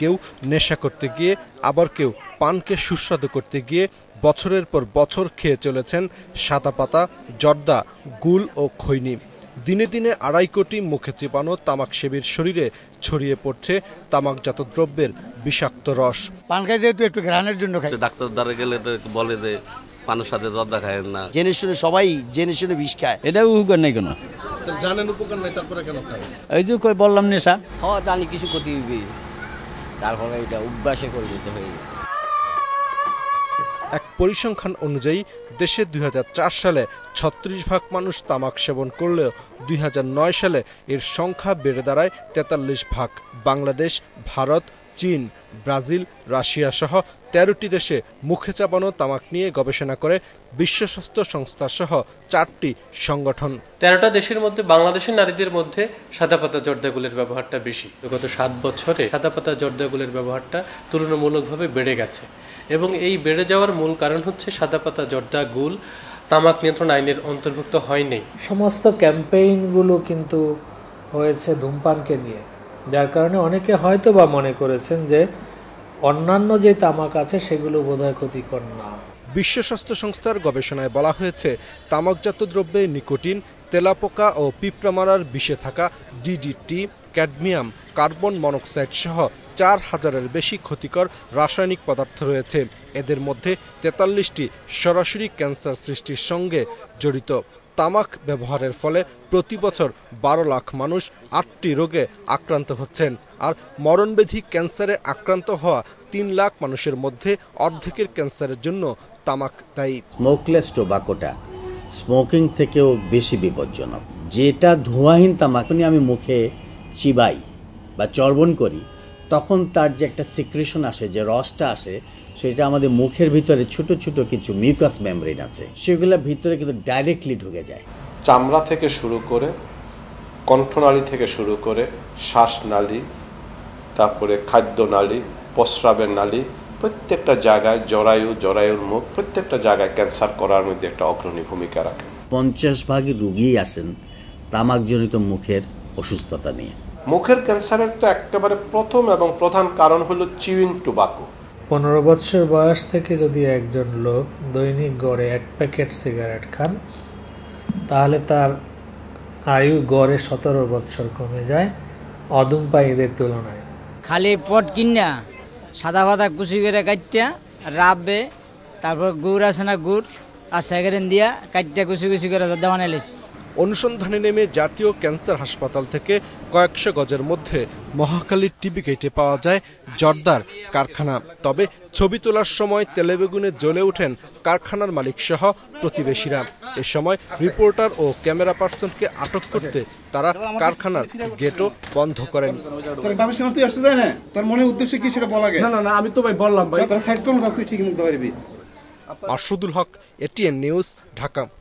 কেউ নেশা করতে গিয়ে আবার কেউ পানকে সুস্বাদু করতে গিয়ে বছরের পর বছর খেয়ে চলেছেন সাদা পাতা জর্দা গুল ও খৈনি দিনে দিনে আড়াই কোটি মুখে চেপানো তামাক সেবীর শরীরে ছড়িয়ে পড়ছে তামাকজাত দ্রব্যের বিষাক্ত রস পান খাই যেহেতু একটু ঘ্রাণের জন্য খাই ডাক্তার দ্বারা গেলে বলে যে পানের সাথে জর্দা খায় না জেনে শুনে সবাই জেনে শুনে বিষ খায় এটা উপকার নেই কেন জানেন উপকার নেই তারপরে কেন খায় এই যে কই বললাম নেশা হ্যাঁ জানি কিছু ক্ষতি তার ফলে এটা অভ্যাসে পরিণত হয়ে গেছে এক পরিসংখ্যান অনুযায়ী দেশে দুই সালে ছত্রিশ ভাগ মানুষ তামাক সেবন করলেও দুই সালে এর সংখ্যা বেড়ে দাঁড়ায় তেতাল্লিশ ভাগ বাংলাদেশ ভারত চীন ব্রাজিল রাশিয়া সহ তেরোটি দেশে মুখে চাপানো তামাক নিয়ে গবেষণা করে বিশ্ব স্বাস্থ্য সংস্থা সহ চারটি সংগঠন তেরোটা দেশের মধ্যে বাংলাদেশের নারীদের মধ্যে সাদা পাতা জর্দাগুলের ব্যবহারটা বেশি গত সাত বছরে সাদা পাতা জর্দাগুলের ব্যবহারটা তুলনামূলকভাবে বেড়ে গেছে এবং এই বেড়ে যাওয়ার মূল কারণ হচ্ছে সাদা পাতা জর্দা গুল তামাক নিয়ন্ত্রণ আইনের অন্তর্ভুক্ত হয়নি সমস্ত ক্যাম্পেইনগুলো কিন্তু হয়েছে ধূমপানকে নিয়ে যার কারণে অনেকে হয়তো বা মনে করেছেন যে অন্যান্য যে তামাক আছে সেগুলো বোধহয় ক্ষতিকর না বিশ্ব স্বাস্থ্য সংস্থার গবেষণায় বলা হয়েছে তামাকজাত দ্রব্যে নিকোটিন তেলাপোকা ও পিঁপড়া মারার বিষে থাকা ডিডিটি ক্যাডমিয়াম কার্বন মনোক্সাইড সহ চার হাজারের বেশি ক্ষতিকর রাসায়নিক পদার্থ রয়েছে এদের মধ্যে তেতাল্লিশটি সরাসরি ক্যান্সার সৃষ্টির সঙ্গে জড়িত তামাক ব্যবহারের ফলে প্রতি বছর বারো লাখ মানুষ আটটি রোগে আক্রান্ত হচ্ছেন আর মরণবেধি ক্যান্সারে আক্রান্ত হওয়া তিন লাখ মানুষের মধ্যে অর্ধেকের ক্যান্সারের জন্য তামাক দায়ী স্মোকলেস টোবাকোটা স্মোকিং থেকেও বেশি বিপজ্জনক যেটা ধোঁয়াহীন তামাক আমি মুখে চিবাই বা চর্বণ করি তখন তার যে একটা সিক্রেশন আসে যে রসটা আসে সেটা আমাদের মুখের ভিতরে ছোট ছোট কিছু মিউকাস মেমরিন আছে সেগুলো ভিতরে কিন্তু ডাইরেক্টলি ঢুকে যায় চামড়া থেকে শুরু করে কণ্ঠনালী থেকে শুরু করে শ্বাসনালী তারপরে খাদ্যনালী প্রস্রাবের নালী প্রত্যেকটা জায়গায় জরায়ু জরায়ুর মুখ প্রত্যেকটা জায়গায় ক্যান্সার করার মধ্যে একটা অগ্রণী ভূমিকা রাখে পঞ্চাশ ভাগ রুগী আসেন তামাকজনিত মুখের অসুস্থতা নিয়ে মুখের ক্যান্সারের তো একেবারে প্রথম এবং প্রধান কারণ হলো চিউইং টোবাকো পনেরো বৎসর বয়স থেকে যদি একজন লোক দৈনিক গড়ে এক প্যাকেট সিগারেট খান তাহলে তার আয়ু গড়ে সতেরো বৎসর কমে যায় অদুমপায়ীদের তুলনায় খালি পট কিনা সাদা ভাদা কুচি করে কাটটা রাববে তারপর গুড় আছে না গুড় আর স্যাগারেন দিয়া কাটটা কুচি কুচি করে দেওয়া নিয়েছি অনুসন্ধানে নেমে জাতীয় ক্যান্সার হাসপাতাল থেকে কয়েকশো গজের মধ্যে মহাকালীর টিবি কেটে পাওয়া যায় জর্দার কারখানা তবে ছবি তোলার সময় তেলেবেগুনে জ্বলে ওঠেন কারখানার মালিক সহ প্রতিবেশীরা এ সময় রিপোর্টার ও ক্যামেরা পার্সনকে আটক করতে তারা কারখানার গেটও বন্ধ করেন তার মনে উদ্দেশ্য কি সেটা বলা না না আমি তো ভাই বললাম ভাই ঠিক আশুদুল হক এটিএন নিউজ ঢাকা